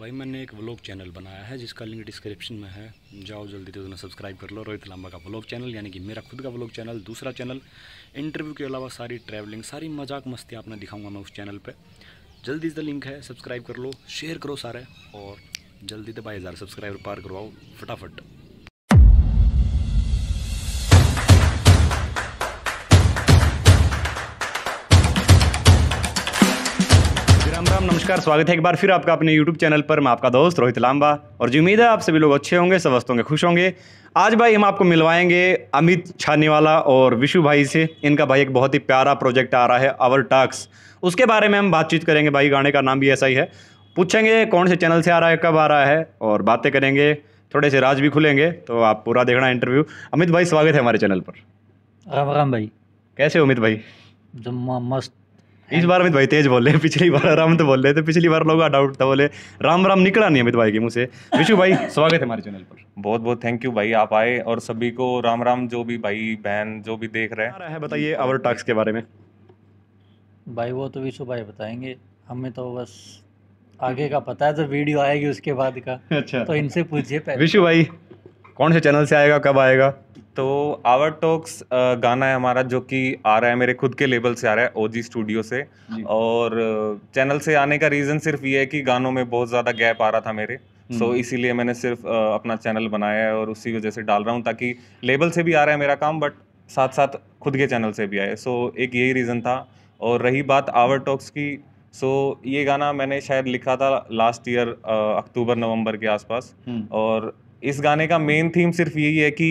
भाई मैंने एक व्लॉग चैनल बनाया है जिसका लिंक डिस्क्रिप्शन में है जाओ जल्दी से उन्हें सब्सक्राइब कर लो रोहित लांबा का व्लॉग चैनल यानी कि मेरा खुद का व्लॉग चैनल दूसरा चैनल इंटरव्यू के अलावा सारी ट्रैवलिंग सारी मजाक मस्ती आपने दिखाऊंगा मैं उस चैनल पर जल्दी से लिंक है सब्सक्राइब कर लो शेयर करो सारे और जल्दी से बाई हज़ार सब्सक्राइबर पार करवाओ फटाफट राम नमस्कार स्वागत है एक बार फिर आपका अपने यूट्यूब चैनल पर मैं आपका दोस्त रोहित लांबा और जी उम्मीद है आप सभी लोग अच्छे होंगे स्वस्थ होंगे खुश होंगे आज भाई हम आपको मिलवाएंगे अमित छानेवाला और विशु भाई से इनका भाई एक बहुत ही प्यारा प्रोजेक्ट आ रहा है आवर टाक्स उसके बारे में हम बातचीत करेंगे भाई गाने का नाम भी ऐसा ही है पूछेंगे कौन से चैनल से आ रहा है कब आ रहा है और बातें करेंगे थोड़े से राज भी खुलेंगे तो आप पूरा देखना इंटरव्यू अमित भाई स्वागत है हमारे चैनल पर राम राम भाई कैसे हो अमित भाई मस्त इस बार अमित भाई तेज बोले पिछली बार आराम तो बोल रहे थे तो पिछली बार लोगों का डाउट था बोले राम राम निकला नहीं अमित भाई के मुँह से विशु भाई स्वागत है हमारे चैनल पर बहुत बहुत थैंक यू भाई आप आए और सभी को राम राम जो भी भाई बहन जो भी देख रहे हैं बताइए अवर टास्क के बारे में भाई वो तो विशु भाई बताएंगे हमें तो बस आगे का पता है तो वीडियो आएगी उसके बाद का अच्छा तो इनसे पूछिए विशु भाई कौन से चैनल से आएगा कब आएगा तो आवर टॉक्स गाना है हमारा जो कि आ रहा है मेरे खुद के लेबल से आ रहा है ओजी स्टूडियो से और चैनल से आने का रीज़न सिर्फ ये है कि गानों में बहुत ज़्यादा गैप आ रहा था मेरे सो so, हम्म। इसीलिए मैंने सिर्फ अपना चैनल बनाया है और उसी वजह से डाल रहा हूँ ताकि लेबल से भी आ रहा है मेरा काम बट साथ साथ खुद के चैनल से भी आए सो so, एक यही रीज़न था और रही बात आवर टॉक्स की सो so, ये गाना मैंने शायद लिखा था लास्ट ईयर अक्टूबर नवंबर के आसपास हम्म। और इस गाने का मेन थीम सिर्फ यही है कि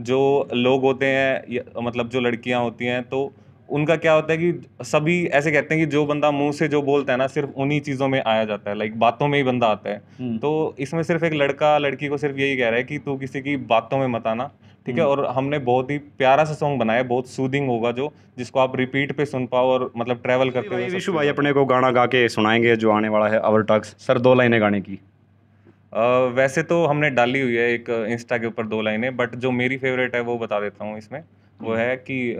जो लोग होते हैं मतलब जो लड़कियां होती हैं तो उनका क्या होता है कि सभी ऐसे कहते हैं कि जो बंदा मुंह से जो बोलता है ना सिर्फ उन्हीं चीज़ों में आया जाता है लाइक बातों में ही बंदा आता है हम्म। तो इसमें सिर्फ एक लड़का लड़की को सिर्फ यही कह रहा है कि तू किसी की बातों में मत आना ठीक है हम्म। और हमने बहुत ही प्यारा सा सॉन्ग बनाया बहुत सूदिंग होगा जो जिसको आप रिपीट पे सुन पाओ और मतलब ट्रैवल करते हुए भाई अपने को गाना गा के सुनाएंगे जो आने वाला है अवर टक्स सर दो लाइनें गाने की वैसे तो हमने डाली हुई है एक इंस्टा के ऊपर दो लाइनें बट जो मेरी फेवरेट है वो बता देता हूँ इसमें वो हम्म। है कि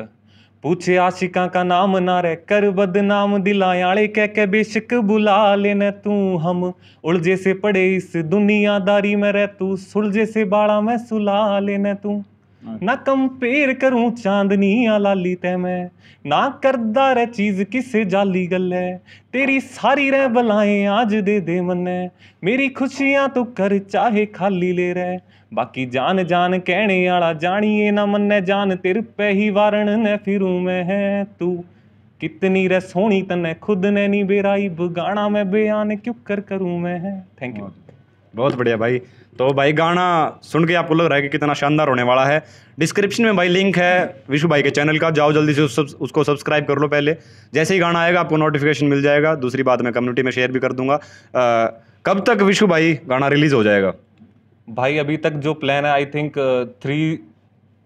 पूछे आशिका का नाम ना रह कर बदनाम दिलायाले कह के बेशक बुला लेना तू हम उलझे से पड़े इस दुनियादारी में रह तू सुलझे से बाड़ा में सुला लेना तू ਨਾ ਕੰਪੇਅਰ ਕਰੂੰ ਚਾਂਦਨੀ ਆ ਲਾਲੀ ਤੈ ਮੈਂ ਨਾ ਕਰਦਾ ਰਹਿ ਚੀਜ਼ ਕਿਸੇ ਜਾਲੀ ਗੱਲੇ ਤੇਰੀ ਸਾਰੀ ਰਹਿ ਬਲਾਏ ਆਜ ਦੇ ਦੇ ਮੰਨੇ ਮੇਰੀ ਖੁਸ਼ੀਆਂ ਤੂੰ ਕਰ ਚਾਹੇ ਖਾਲੀ ਲੈ ਰਹਿ ਬਾਕੀ ਜਾਨ ਜਾਨ ਕਹਿਣੇ ਵਾਲਾ ਜਾਣੀਏ ਨਾ ਮੰਨੇ ਜਾਨ ਤੇਰ ਪੈ ਹੀ ਵਾਰਣ ਨੇ ਫਿਰੂ ਮੈਂ ਤੂੰ कितनी रे सोहनी तने खुद ने नहीं बेराई बगाना मैं बयान क्यों कर करूं मैं थैंक यू बहुत बढ़िया भाई तो भाई गाना सुन के आपको लग रहा है कि कितना शानदार होने वाला है डिस्क्रिप्शन में भाई लिंक है विशु भाई के चैनल का जाओ जल्दी से उस, उसको सब्सक्राइब कर लो पहले जैसे ही गाना आएगा आपको नोटिफिकेशन मिल जाएगा दूसरी बात मैं कम्युनिटी में शेयर भी कर दूंगा आ, कब तक विशु भाई गाना रिलीज़ हो जाएगा भाई अभी तक जो प्लान है I think three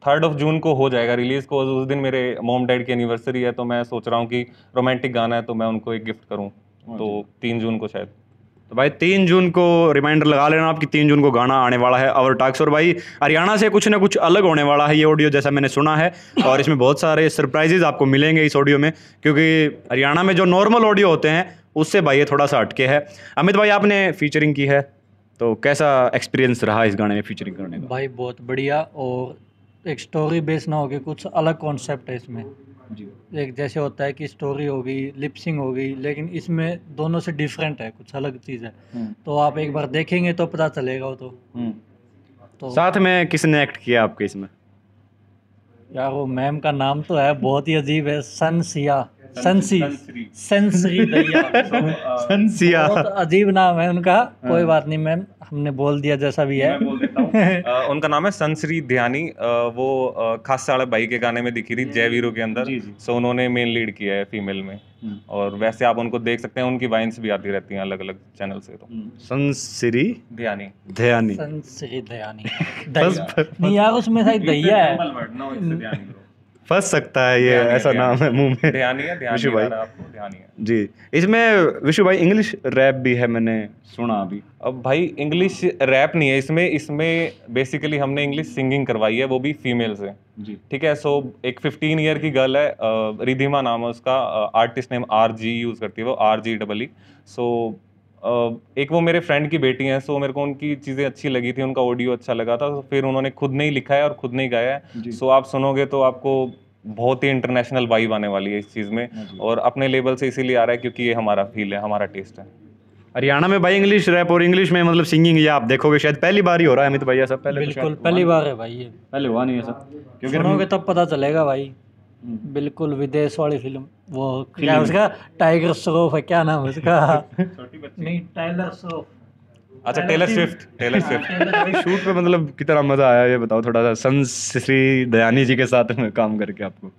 third of June को हो जाएगा रिलीज़ को उस दिन मेरे मोम डैड की एनिवर्सरी है तो मैं सोच रहा हूँ कि रोमांटिक गाना है तो मैं उनको एक गिफ्ट करूँ हाँ तो तीन जून को शायद तो भाई तीन जून को रिमाइंडर लगा लेना आपकी तीन जून को गाना आने वाला है और टाक्स और भाई हरियाणा से कुछ ना कुछ अलग होने वाला है ये ऑडियो जैसा मैंने सुना है और इसमें बहुत सारे सरप्राइजेज आपको मिलेंगे इस ऑडियो में क्योंकि हरियाणा में जो नॉर्मल ऑडियो होते हैं उससे भाई ये थोड़ा सा हटके है अमित भाई आपने फीचरिंग की है तो कैसा एक्सपीरियंस रहा इस गाने में फीचरिंग करने का भाई बहुत बढ़िया और एक स्टोरी बेस ना होगी कुछ अलग कॉन्सेप्ट है इसमें जी एक जैसे होता है कि स्टोरी होगी लिपसिंग होगी लेकिन इसमें दोनों से डिफरेंट है कुछ अलग चीज़ है हम्म। तो आप एक बार देखेंगे तो पता चलेगा वो तो, हम्म। तो साथ में किसने एक्ट किया आपके इसमें यार वो मैम का नाम तो है बहुत ही अजीब है सन सिया संसी संसरी संसिया अजीब नाम है उनका हाँ। कोई बात नहीं मैम हमने बोल दिया जैसा भी है उनका नाम है संसरी ध्यानी वो खास साढ़े भाई के गाने में दिखी थी जय वीरू के अंदर सो उन्होंने मेन लीड किया है फीमेल में हम्म। और वैसे आप उनको देख सकते हैं उनकी वाइन्स भी आती रहती हैं अलग अलग चैनल से तो हम्म। संसरी ध्यानी ध्यानी संसरी ध्यानी यार उसमें शायद दहिया है फंस सकता है ये ऐसा नाम है मुंह में ध्यानिया विशु भाई आपको जी इसमें विशु भाई इंग्लिश रैप भी है मैंने सुना अभी अब भाई इंग्लिश रैप नहीं है इसमें इसमें बेसिकली हमने इंग्लिश सिंगिंग करवाई है वो भी फीमेल से जी ठीक है सो एक फिफ्टीन ईयर की गर्ल है रिधिमा नाम है उसका artist name R G use करती है वो आर जी डबल ई सो एक वो मेरे फ्रेंड की बेटी हैं सो मेरे को उनकी चीज़ें अच्छी लगी थी उनका ऑडियो अच्छा लगा था तो फिर उन्होंने खुद नहीं लिखा है और खुद नहीं गाया है सो आप सुनोगे तो आपको बहुत ही इंटरनेशनल वाइब आने वाली है इस चीज़ में हाँ और अपने लेवल से इसीलिए आ रहा है क्योंकि ये हमारा फील है हमारा टेस्ट है हरियाणा में भाई इंग्लिश रैप और इंग्लिश में मतलब सिंगिंग ये आप देखोगे शायद पहली बार ही हो रहा है अमित भैया सब पहले बिल्कुल पहली बार है भाई ये पहले हुआ नहीं है सब क्योंकि तब पता चलेगा भाई Hmm. बिल्कुल विदेश वाली फिल्म वो hmm. क्या उसका टाइगर श्रोफ है क्या नाम उसका नहीं टाइलर श्रोफ अच्छा Taylor Swift Taylor Swift shoot पे मतलब कितना मज़ा आया ये बताओ थोड़ा सा सन श्री दयानी जी के साथ में काम करके आपको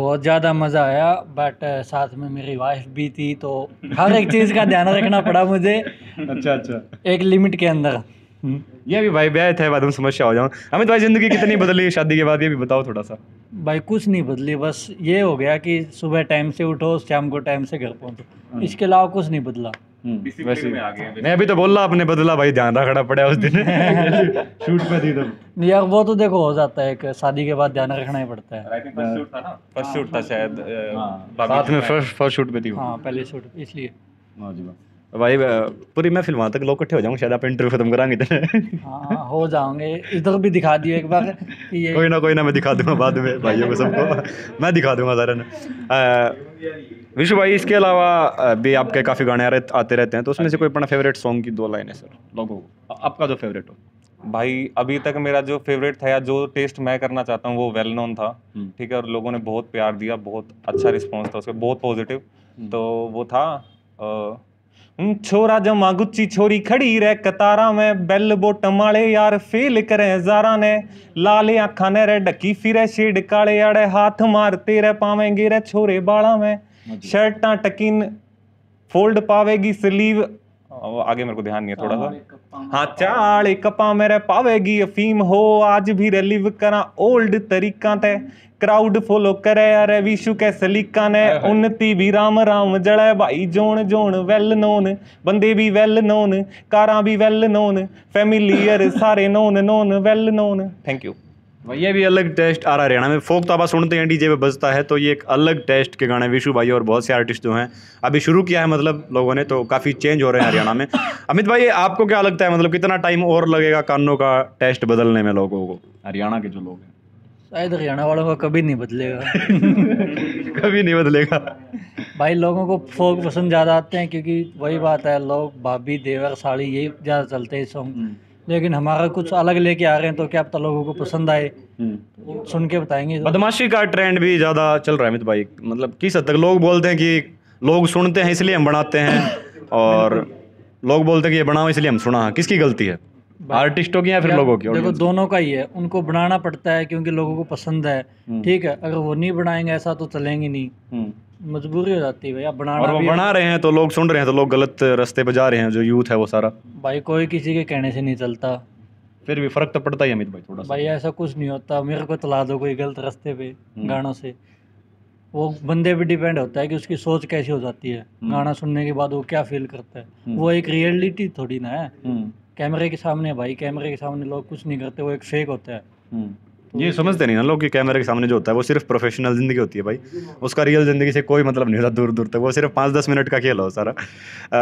बहुत ज़्यादा मज़ा आया बट साथ में मेरी वाइफ भी थी तो हर एक चीज़ का ध्यान रखना पड़ा मुझे अच्छा अच्छा एक लिमिट के अंदर हम्म। ये भी भाई ब्याह था बाद में समस्या हो जाऊँ अमित भाई ज़िंदगी कितनी बदली शादी के बाद ये भी बताओ थोड़ा सा भाई कुछ नहीं बदली बस ये हो गया कि सुबह टाइम से उठो शाम को टाइम से घर पहुंचो हाँ। इसके अलावा कुछ नहीं बदला हम्म, वैसे में आ मैं अभी तो बोल रहा आपने बदला भाई ध्यान रखना पड़ा उस दिन शूट पे थी तो यार वो तो देखो हो जाता है शादी के बाद ध्यान रखना ही पड़ता है फर्स्ट शूट था ना फर्स्ट हाँ। शूट था शायद हाँ। साथ में फर्स्ट फर्स्ट शूट पे थी हाँ पहले शूट इसलिए भाई पूरी मैं फिल्मा तक लोग इकट्ठे हो जाऊंगे शायद आप इंटरव्यू खत्म करांगे इधर तो। हाँ हो जाओगे इधर भी दिखा दियो एक बार कि ये कोई ना कोई ना मैं दिखा दूंगा बाद में भाइयों को सबको मैं दिखा दूंगा सारे विशु भाई इसके अलावा भी आपके काफ़ी गाने आते रहते हैं तो उसमें से कोई अपना फेवरेट सॉन्ग की दो लाइन है सर लोगों को आपका जो फेवरेट हो भाई अभी तक मेरा जो फेवरेट था या जो टेस्ट मैं करना चाहता हूँ वो वेल नोन था हम्म। ठीक है और लोगों ने बहुत प्यार दिया बहुत अच्छा रिस्पॉन्स था उसके बहुत पॉजिटिव हम्म। तो वो था छोरा जमा गुच्ची छोरी खड़ी रे कतारा में बेल बोटम वाले यार फेल करें हजारा ने लाले आखा ने रे ढकी फिरे शेड काले आड़े हाथ मारते रे पावेंगे रे छोरे बाला में शर्टा टकिन फोल्ड पावेगी स्लीव आगे मेरे को ध्यान नहीं है थोड़ा सा हाँ चाल कपा मेरे पावेगी अफीम हो आज भी रिलीव करा ओल्ड तरीका ते क्राउड फॉलो करे अरे विशु के सलीका ने उन्नति भी राम राम जड़े भाई जोन जोन वेल नोन बंदे भी वेल नोन कारा भी वेल नोन फैमिलियर सारे known known well known thank you भैया भी अलग टेस्ट आ है हरियाणा में फोक तो आप सुनते हैं डीजे पे बजता है तो ये एक अलग टेस्ट के गाने विशु भाई और बहुत से आर्टिस्ट जो हैं अभी शुरू किया है मतलब लोगों ने तो काफ़ी चेंज हो रहे हैं हरियाणा में अमित भाई आपको क्या लगता है मतलब कितना टाइम और लगेगा कानों का टेस्ट बदलने में लोगों को हरियाणा के जो लोग हैं शायद हरियाणा वालों का कभी नहीं बदलेगा कभी नहीं बदलेगा भाई लोगों को फोक पसंद ज़्यादा आते हैं क्योंकि वही बात है लोग भाभी देवर साड़ी यही ज़्यादा चलते हैं सॉन्ग लेकिन हमारा कुछ अलग लेके आ रहे हैं तो क्या पता लोगों को हम्म। पसंद आए हम्म। सुन के बताएंगे बदमाशी का ट्रेंड भी ज़्यादा चल रहा है अमित भाई मतलब किस हद तक लोग बोलते हैं कि लोग सुनते हैं इसलिए हम बनाते हैं और लोग बोलते हैं कि ये बनाओ इसलिए हम सुना किसकी गलती है आर्टिस्टों की या फिर लोगों की देखो दोनों का ही है उनको बनाना पड़ता है क्योंकि लोगों को पसंद है हम्म। ठीक है अगर वो नहीं बनाएंगे ऐसा तो चलेंगे नहीं मजबूरी हो जाती है भैया बनाना और बना रहे हैं तो लोग सुन रहे हैं तो लोग गलत रास्ते पर जा रहे हैं जो यूथ है वो सारा भाई कोई किसी के कहने से नहीं चलता फिर भी फर्क तो पड़ता ही अमित भाई थोड़ा भाई ऐसा कुछ नहीं होता मेरे को तला तो दो कोई गलत रास्ते पे हम्म। गानों से वो बंदे पे डिपेंड होता है कि उसकी सोच कैसी हो जाती है हम्म। गाना सुनने के बाद वो क्या फील करता है हम्म। वो एक रियलिटी थोड़ी ना है कैमरे के सामने भाई कैमरे के सामने लोग कुछ नहीं करते वो एक फेक होता है ये समझते नहीं ना लोग कि कैमरे के सामने जो होता है वो सिर्फ प्रोफेशनल ज़िंदगी होती है भाई उसका रियल ज़िंदगी से कोई मतलब नहीं होता दूर दूर तक वो सिर्फ पाँच दस मिनट का खेल हो सारा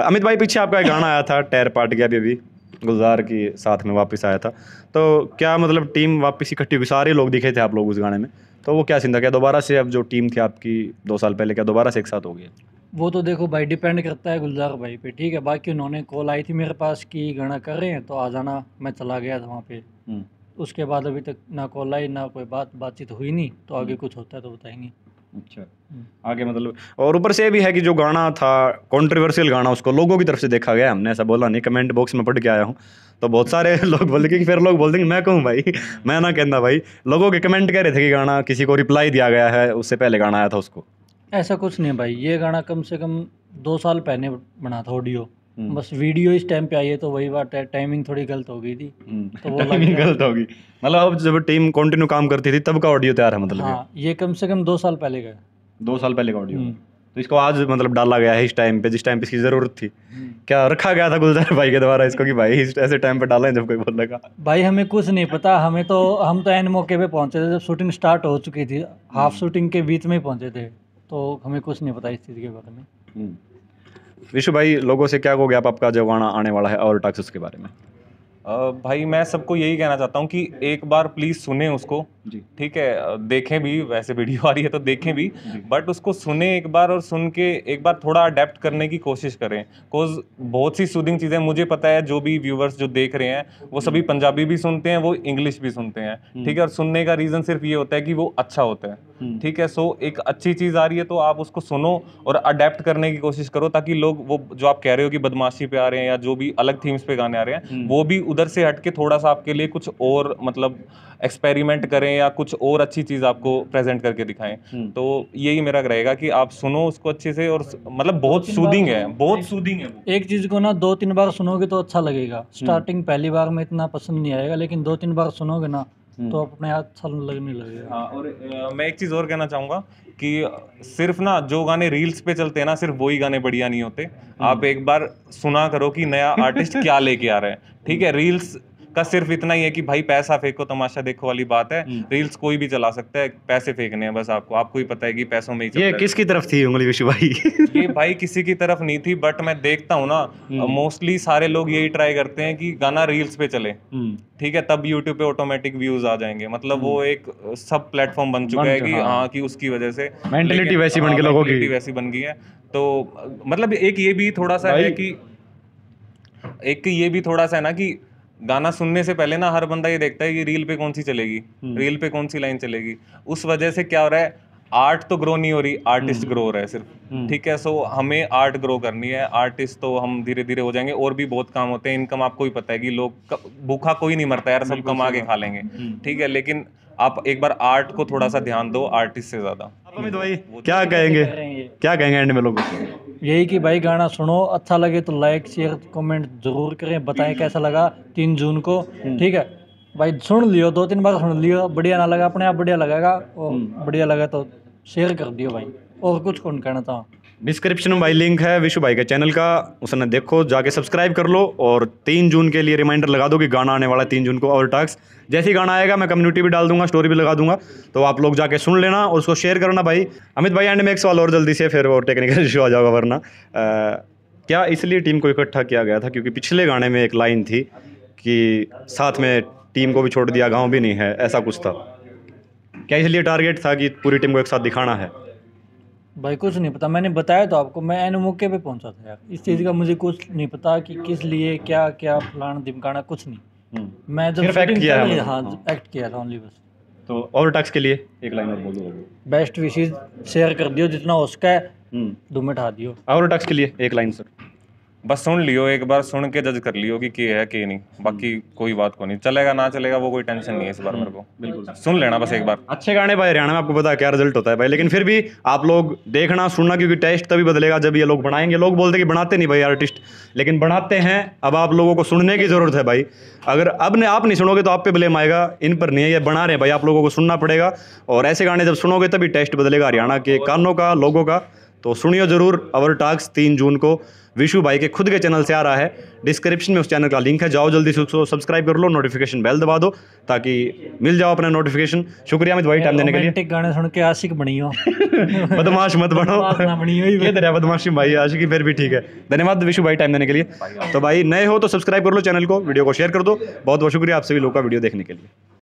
अमित भाई पीछे आपका एक गाना आया था टैर पाट गया अभी अभी गुलजार के साथ में वापस आया था तो क्या मतलब टीम वापस इकट्ठी हुई सारे लोग दिखे थे आप लोग उस गाने में तो वो क्या चिंता क्या दोबारा से अब जो टीम थी आपकी दो साल पहले क्या दोबारा से एक साथ हो गया वो तो देखो भाई डिपेंड करता है गुलजार भाई पे ठीक है बाकी उन्होंने कॉल आई थी मेरे पास कि गाना कर रहे हैं तो आ जाना मैं चला गया था वहाँ पे हम्म। उसके बाद अभी तक ना कॉल आई ना कोई बात बातचीत हुई नहीं तो आगे हम्म। कुछ होता है तो बताएंगे अच्छा हम्म। आगे मतलब और ऊपर से भी है कि जो गाना था कॉन्ट्रोवर्सियल गाना उसको लोगों की तरफ से देखा गया हमने ऐसा बोला नहीं कमेंट बॉक्स में पढ़ के आया हूँ तो बहुत सारे लोग बोल कि फिर लोग बोल देंगे मैं कहूँ भाई मैं ना कहना भाई लोगों के कमेंट कह रहे थे कि गाना किसी को रिप्लाई दिया गया है उससे पहले गाना आया था उसको ऐसा कुछ नहीं भाई ये गाना कम से कम दो साल पहले बना था ऑडियो हम्म। बस वीडियो इस टाइम पे आई है तो वही बात है टाइमिंग थोड़ी गलत हो गई थी हम्म। तो वो टाइमिंग गलत हो गई मतलब अब जब टीम कंटिन्यू काम करती थी तब का ऑडियो तैयार है मतलब हाँ, ये कम से कम दो साल पहले का दो साल पहले का ऑडियो हम्म। तो इसको आज मतलब डाला गया है इस टाइम पे जिस टाइम पे इसकी ज़रूरत थी क्या रखा गया था गुलजार भाई के द्वारा इसको कि भाई इस ऐसे टाइम पे डाला है जब कोई बोलने का भाई हमें कुछ नहीं पता हमें तो हम तो एन मौके पे पहुंचे थे जब शूटिंग स्टार्ट हो चुकी थी हाफ शूटिंग के बीच में ही पहुंचे थे तो हमें कुछ नहीं पता इस चीज़ के बारे में विशु भाई लोगों से क्या कहोगे आप आपका जवाना आने वाला है और टैक्सेस के बारे में आ, भाई मैं सबको यही कहना चाहता हूँ कि एक बार प्लीज़ सुने उसको ठीक है देखें भी वैसे वीडियो आ रही है तो देखें भी बट उसको सुने एक बार और सुन के एक बार थोड़ा अडेप्ट करने की कोशिश करें बिकॉज बहुत सी सूदिंग चीज़ें मुझे पता है जो भी व्यूवर्स जो देख रहे हैं वो सभी हम्म। पंजाबी भी सुनते हैं वो इंग्लिश भी सुनते हैं हम्म। ठीक है और सुनने का रीज़न सिर्फ ये होता है कि वो अच्छा होता है हम्म। ठीक है सो एक अच्छी चीज़ आ रही है तो आप उसको सुनो और अडेप्ट करने की कोशिश करो ताकि लोग वो जो आप कह रहे हो कि बदमाशी पे आ रहे हैं या जो भी अलग थीम्स पे गाने आ रहे हैं वो भी उधर से हट के थोड़ा सा आपके लिए कुछ और मतलब एक्सपेरिमेंट करें करें या कुछ और अच्छी चीज़ आपको प्रेजेंट करके दिखाएं हम्म। तो यही मेरा रहेगा कि आप सुनो उसको अच्छे से और मतलब बहुत सूदिंग है बहुत सूदिंग है एक चीज़ को ना दो तीन बार सुनोगे तो अच्छा लगेगा स्टार्टिंग हम्म। पहली बार में इतना पसंद नहीं आएगा लेकिन दो तीन बार सुनोगे ना हम्म। तो अपने अच्छा लगने लगेगा हाँ और मैं एक चीज़ और कहना चाहूंगा कि सिर्फ ना जो गाने रील्स पे चलते हैं ना सिर्फ वही गाने बढ़िया नहीं होते आप एक बार सुना करो कि नया आर्टिस्ट क्या लेके आ रहा है ठीक है रील्स का सिर्फ इतना ही है कि भाई पैसा फेंको तमाशा देखो वाली बात है रील्स हम्म। कोई भी चला सकता है पैसे फेंकने हैं बस आपको आपको ही पता है कि पैसों में ही ये किसकी तरफ थी उंगली विशु भाई ये भाई किसी की तरफ नहीं थी बट मैं देखता हूँ ना मोस्टली हम्म। सारे लोग यही ट्राई करते हैं कि गाना रील्स पे चले हम्म। ठीक है तब यूट्यूब पे ऑटोमेटिक व्यूज आ जाएंगे मतलब वो एक सब प्लेटफॉर्म बन चुका है कि हाँ की उसकी वजह से मेंटेलिटी वैसी बन हाँ, गई लोगों की वैसी बन गई है तो मतलब एक ये भी थोड़ा सा है कि एक ये भी थोड़ा सा है ना कि गाना सुनने से पहले ना हर बंदा ये देखता है कि रील पे कौन सी चलेगी हम्म। रील पे कौन सी लाइन चलेगी उस वजह से क्या हो रहा है आर्ट तो ग्रो नहीं हो रही आर्टिस्ट हम्म। ग्रो हो रहा है सिर्फ हम्म। ठीक है सो हमें आर्ट ग्रो करनी है आर्टिस्ट तो हम धीरे धीरे हो जाएंगे और भी बहुत काम होते हैं इनकम आपको ही पता है कि लोग भूखा कोई नहीं मरता यार सब कमा के खा लेंगे ठीक है लेकिन आप एक बार आर्ट को थोड़ा सा ध्यान दो आर्टिस्ट से ज़्यादा अमित तो भाई क्या कहेंगे क्या कहेंगे एंड में लोग यही कि भाई गाना सुनो अच्छा लगे तो लाइक शेयर कमेंट जरूर करें बताएं कैसा लगा तीन जून को हम्म। ठीक है भाई सुन लियो दो तीन बार सुन लियो बढ़िया ना लगा अपने आप बढ़िया लगेगा और हम्म। बढ़िया लगा तो शेयर कर दियो भाई और कुछ कौन कहना था डिस्क्रिप्शन में भाई लिंक है विशु भाई के चैनल का उसने देखो जाके सब्सक्राइब कर लो और तीन जून के लिए रिमाइंडर लगा दो कि गाना आने वाला है तीन जून को और टास्क जैसे ही गाना आएगा मैं कम्युनिटी भी डाल दूंगा स्टोरी भी लगा दूंगा तो आप लोग जाके सुन लेना और उसको शेयर करना भाई अमित भाई एंड एक वाल और जल्दी से फिर वो टेक्निकल इशू आ जाएगा वरना आ, क्या इसलिए टीम को इकट्ठा किया गया था क्योंकि पिछले गाने में एक लाइन थी कि साथ में टीम को भी छोड़ दिया गाँव भी नहीं है ऐसा कुछ था क्या इसलिए टारगेट था कि पूरी टीम को एक साथ दिखाना है भाई कुछ नहीं पता मैंने बताया तो आपको मैं एन मौके पे पहुंचा था यार इस चीज़ का मुझे कुछ नहीं पता कि किस लिए क्या क्या फलान दिमकाना कुछ नहीं हम्म। मैं जब एक्ट किया है हाँ एक्ट किया था ओनली बस हाँ। तो और टैक्स के लिए एक लाइन और बोल दो बेस्ट विशेज शेयर कर दियो जितना हो सका है धूम उठा दियो और टैक्स के लिए एक लाइन सर बस सुन लियो एक बार सुन के जज कर लियो कि के है के नहीं बाकी हम्म। कोई बात को नहीं चलेगा ना चलेगा वो कोई टेंशन नहीं है इस बार मेरे को हम्म। बिल्कुल सुन लेना बस एक बार अच्छे गाने भाई हरियाणा में आपको पता क्या रिजल्ट होता है भाई लेकिन फिर भी आप लोग देखना सुनना क्योंकि टेस्ट तभी बदलेगा जब ये लोग बनाएंगे लोग बोलते कि बनाते नहीं भाई आर्टिस्ट लेकिन बनाते हैं अब आप लोगों को सुनने की जरूरत है भाई अगर अब ने आप नहीं सुनोगे तो आप पे ब्लेम आएगा इन पर नहीं है ये बना रहे हैं भाई आप लोगों को सुनना पड़ेगा और ऐसे गाने जब सुनोगे तभी टेस्ट बदलेगा हरियाणा के कानों का लोगों का तो सुनियो जरूर अवर टाक्स तीन जून को विशु भाई के खुद के चैनल से आ रहा है डिस्क्रिप्शन में उस चैनल का लिंक है जाओ जल्दी से उसको सब्सक्राइब कर लो नोटिफिकेशन बेल दबा दो ताकि मिल जाओ अपना नोटिफिकेशन शुक्रिया अमित भाई टाइम देने के लिए गाने सुन के आशिक बनी हो बदमाश मत बनो बनी तेरा बदमाशी भाई आशिकी फिर भी ठीक है धन्यवाद विशु भाई टाइम देने के लिए तो भाई नए हो तो सब्सक्राइब कर लो चैनल को वीडियो को शेयर कर दो बहुत बहुत शुक्रिया आप सभी लोग का वीडियो देखने के लिए